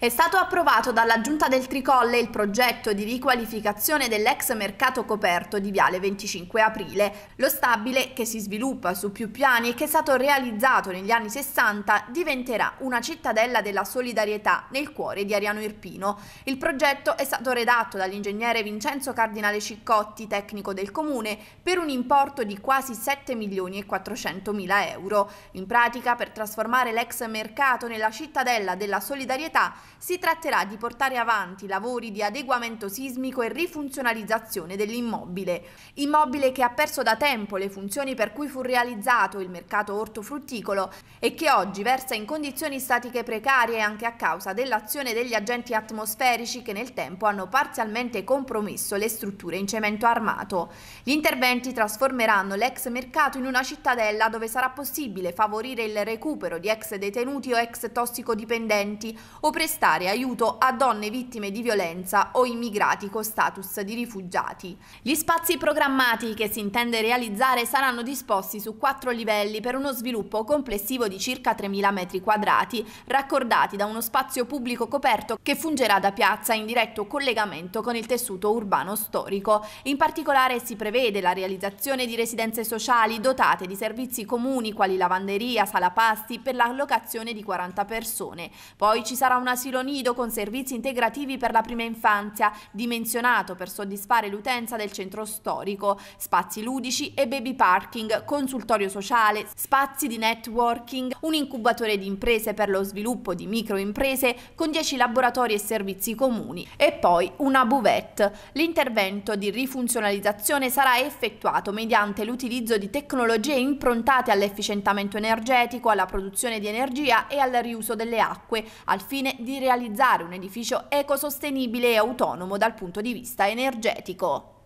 È stato approvato dalla Giunta del Tricolle il progetto di riqualificazione dell'ex mercato coperto di Viale 25 Aprile, lo stabile che si sviluppa su più piani e che è stato realizzato negli anni 60 diventerà una cittadella della solidarietà nel cuore di Ariano Irpino. Il progetto è stato redatto dall'ingegnere Vincenzo Cardinale Ciccotti, tecnico del comune, per un importo di quasi 7 milioni e 400 mila euro. In pratica per trasformare l'ex mercato nella cittadella della solidarietà si tratterà di portare avanti lavori di adeguamento sismico e rifunzionalizzazione dell'immobile. Immobile che ha perso da tempo le funzioni per cui fu realizzato il mercato ortofrutticolo e che oggi versa in condizioni statiche precarie anche a causa dell'azione degli agenti atmosferici che nel tempo hanno parzialmente compromesso le strutture in cemento armato. Gli interventi trasformeranno l'ex mercato in una cittadella dove sarà possibile favorire il recupero di ex detenuti o ex tossicodipendenti o prestare prestare aiuto a donne vittime di violenza o immigrati con status di rifugiati. Gli spazi programmati che si intende realizzare saranno disposti su quattro livelli per uno sviluppo complessivo di circa 3.000 metri quadrati, raccordati da uno spazio pubblico coperto che fungerà da piazza in diretto collegamento con il tessuto urbano storico. In particolare si prevede la realizzazione di residenze sociali dotate di servizi comuni quali lavanderia, sala pasti per l'allocazione di 40 persone. Poi ci sarà una asilo nido con servizi integrativi per la prima infanzia, dimensionato per soddisfare l'utenza del centro storico, spazi ludici e baby parking, consultorio sociale, spazi di networking, un incubatore di imprese per lo sviluppo di microimprese con 10 laboratori e servizi comuni e poi una buvette. L'intervento di rifunzionalizzazione sarà effettuato mediante l'utilizzo di tecnologie improntate all'efficientamento energetico, alla produzione di energia e al riuso delle acque, al fine di realizzare un edificio ecosostenibile e autonomo dal punto di vista energetico.